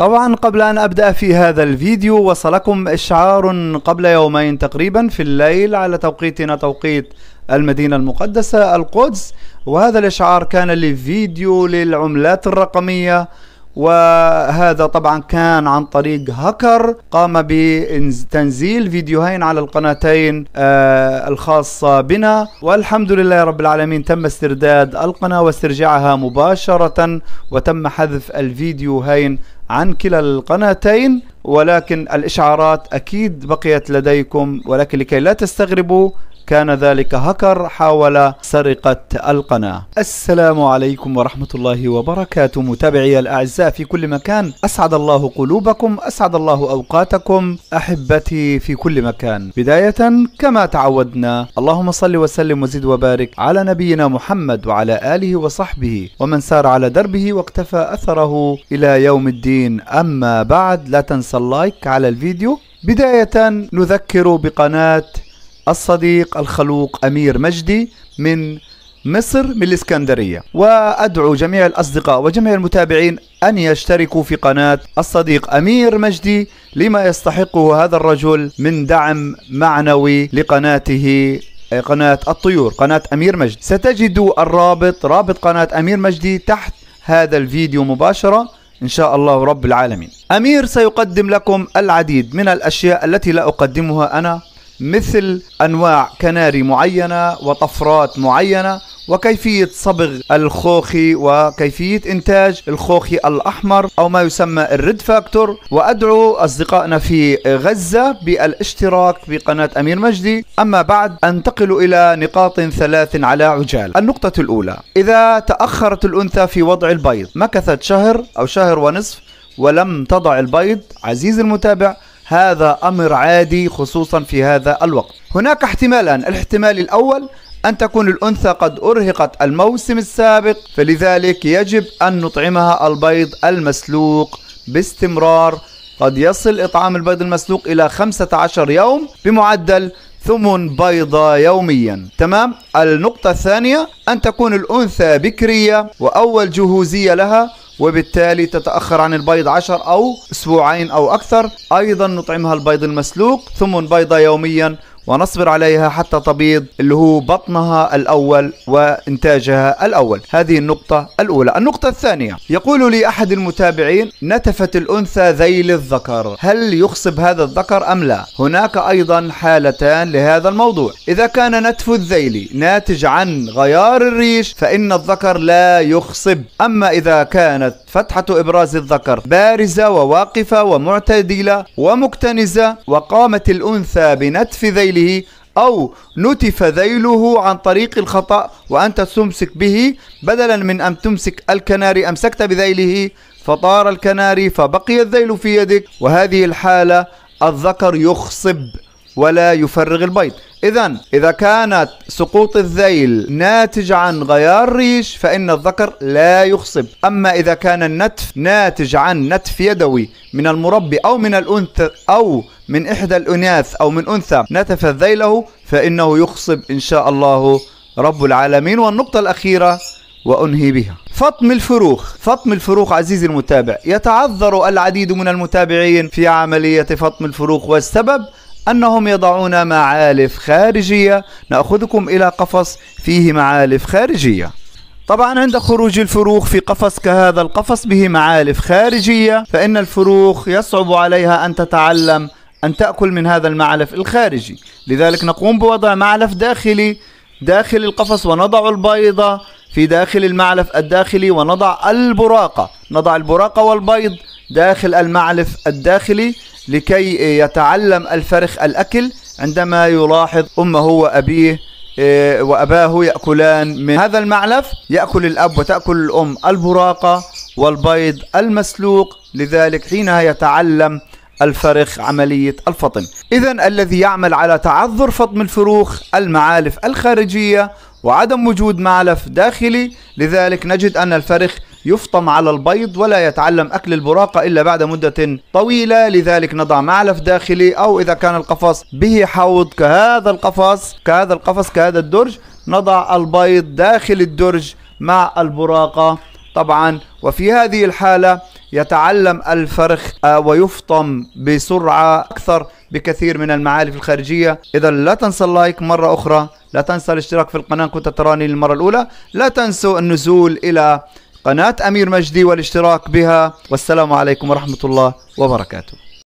طبعا قبل أن أبدأ في هذا الفيديو وصلكم إشعار قبل يومين تقريبا في الليل على توقيتنا توقيت المدينة المقدسة القدس وهذا الإشعار كان لفيديو للعملات الرقمية وهذا طبعا كان عن طريق هاكر قام بتنزيل فيديوهين على القناتين آه، الخاصة بنا والحمد لله رب العالمين تم استرداد القناة واسترجاعها مباشرة وتم حذف الفيديوهين عن كلا القناتين ولكن الإشعارات أكيد بقيت لديكم ولكن لكي لا تستغربوا كان ذلك هكر حاول سرقة القناة السلام عليكم ورحمة الله وبركاته متابعي الأعزاء في كل مكان أسعد الله قلوبكم أسعد الله أوقاتكم أحبتي في كل مكان بداية كما تعودنا اللهم صل وسلم وزد وبارك على نبينا محمد وعلى آله وصحبه ومن سار على دربه واقتفى أثره إلى يوم الدين أما بعد لا تنسى اللايك على الفيديو بداية نذكر بقناة الصديق الخلوق أمير مجدي من مصر من الإسكندرية وأدعو جميع الأصدقاء وجميع المتابعين أن يشتركوا في قناة الصديق أمير مجدي لما يستحقه هذا الرجل من دعم معنوي لقناته قناة الطيور قناة أمير مجدي ستجدوا الرابط رابط قناة أمير مجدي تحت هذا الفيديو مباشرة إن شاء الله رب العالمين أمير سيقدم لكم العديد من الأشياء التي لا أقدمها أنا مثل أنواع كناري معينة وطفرات معينة وكيفية صبغ الخوخي وكيفية إنتاج الخوخي الأحمر أو ما يسمى الريد فاكتور وأدعو أصدقائنا في غزة بالاشتراك بقناة أمير مجدي أما بعد أنتقل إلى نقاط ثلاث على عجال النقطة الأولى إذا تأخرت الأنثى في وضع البيض مكثت شهر أو شهر ونصف ولم تضع البيض عزيزي المتابع هذا أمر عادي خصوصا في هذا الوقت هناك احتمالان الاحتمال الأول أن تكون الأنثى قد أرهقت الموسم السابق فلذلك يجب أن نطعمها البيض المسلوق باستمرار قد يصل إطعام البيض المسلوق إلى 15 يوم بمعدل ثمن بيضة يوميا تمام النقطة الثانية أن تكون الأنثى بكرية وأول جهوزية لها وبالتالي تتأخر عن البيض 10 أو أسبوعين أو أكثر أيضا نطعمها البيض المسلوق ثم بيضة يوميا ونصبر عليها حتى تبيض اللي هو بطنها الأول وإنتاجها الأول هذه النقطة الأولى النقطة الثانية يقول لي أحد المتابعين نتفت الأنثى ذيل الذكر هل يخصب هذا الذكر أم لا هناك أيضا حالتان لهذا الموضوع إذا كان نتف الذيل ناتج عن غيار الريش فإن الذكر لا يخصب أما إذا كانت فتحة إبراز الذكر بارزة وواقفة ومعتدلة ومكتنزة وقامت الأنثى بنتف ذيل ذيله أو نتف ذيله عن طريق الخطأ وأنت تمسك به بدلا من أن تمسك الكناري أمسكت بذيله فطار الكناري فبقي الذيل في يدك وهذه الحالة الذكر يخصب ولا يفرغ البيض إذا إذا كانت سقوط الذيل ناتج عن غيار ريش فإن الذكر لا يخصب أما إذا كان النتف ناتج عن نتف يدوي من المربي أو من الأنثى أو من إحدى الأناث أو من أنثى نتف ذيله فإنه يخصب إن شاء الله رب العالمين والنقطة الأخيرة وأنهي بها فطم الفروخ فطم الفروخ عزيزي المتابع يتعذر العديد من المتابعين في عملية فطم الفروخ والسبب أنهم يضعون معالف خارجية نأخذكم إلى قفص فيه معالف خارجية طبعا عند خروج الفروخ في قفص كهذا القفص به معالف خارجية فإن الفروخ يصعب عليها أن تتعلم أن تأكل من هذا المعلف الخارجي لذلك نقوم بوضع معلف داخلي داخل القفص ونضع البيضة في داخل المعلف الداخلي ونضع البراقة نضع البراقة والبيض داخل المعلف الداخلي لكي يتعلم الفرخ الأكل عندما يلاحظ أمه وأبيه آه، وأباه يأكلان من هذا المعلف يأكل الأب وتأكل الأم البراقة والبيض المسلوق لذلك حينها يتعلم الفرخ عملية الفطم إذا الذي يعمل على تعذر فطم الفروخ المعالف الخارجية وعدم وجود معلف داخلي لذلك نجد أن الفرخ يفطم على البيض ولا يتعلم أكل البراقة إلا بعد مدة طويلة لذلك نضع معلف داخلي أو إذا كان القفص به حوض كهذا القفص كهذا القفص كهذا الدرج نضع البيض داخل الدرج مع البراقة طبعا وفي هذه الحالة يتعلم الفرخ آه، ويفطم بسرعة أكثر بكثير من المعالف الخارجية إذا لا تنسى اللايك مرة أخرى لا تنسى الاشتراك في القناة كنت تراني للمرة الأولى لا تنسوا النزول إلى قناة أمير مجدي والاشتراك بها والسلام عليكم ورحمة الله وبركاته